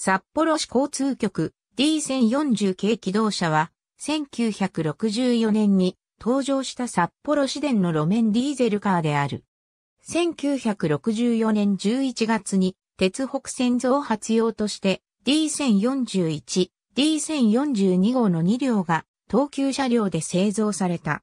札幌市交通局 D1040 系機動車は、1964年に登場した札幌市電の路面ディーゼルカーである。1964年11月に、鉄北線増発用として D1041、D1042 号の2両が東急車両で製造された。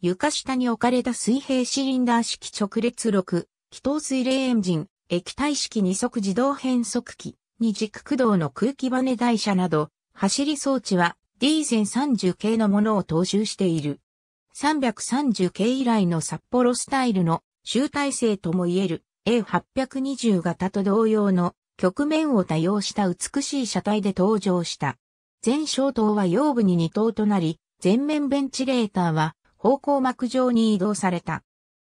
床下に置かれた水平シリンダー式直列6、気筒水冷エンジン、液体式二足自動変速機。二軸駆動の空気バネ台車など、走り装置は D1030 系のものを踏襲している。330系以来の札幌スタイルの集大成ともいえる A820 型と同様の局面を多用した美しい車体で登場した。前小灯は腰部に2灯となり、前面ベンチレーターは方向幕上に移動された。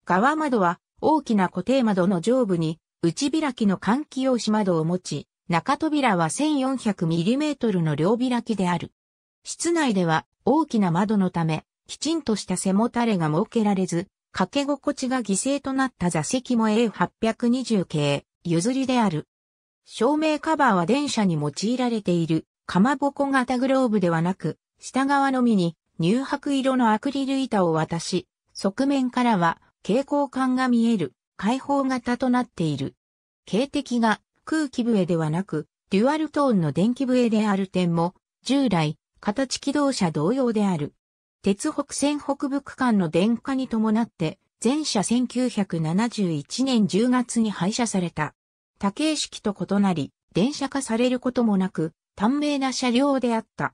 側窓は大きな固定窓の上部に内開きの換気用紙窓を持ち、中扉は 1400mm の両開きである。室内では大きな窓のため、きちんとした背もたれが設けられず、掛け心地が犠牲となった座席も A820 系、譲りである。照明カバーは電車に用いられている、かまぼこ型グローブではなく、下側のみに乳白色のアクリル板を渡し、側面からは蛍光管が見える、開放型となっている。警笛が空気笛ではなく、デュアルトーンの電気笛である点も、従来、形機動車同様である。鉄北線北部区間の電化に伴って、全車1971年10月に廃車された。多形式と異なり、電車化されることもなく、短命な車両であった。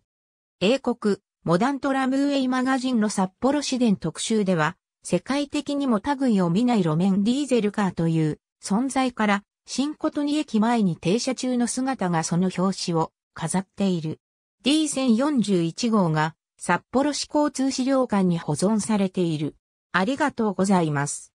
英国、モダントラムウェイマガジンの札幌市電特集では、世界的にも類を見ない路面ディーゼルカーという存在から新琴に駅前に停車中の姿がその表紙を飾っている。D1041 号が札幌市交通資料館に保存されている。ありがとうございます。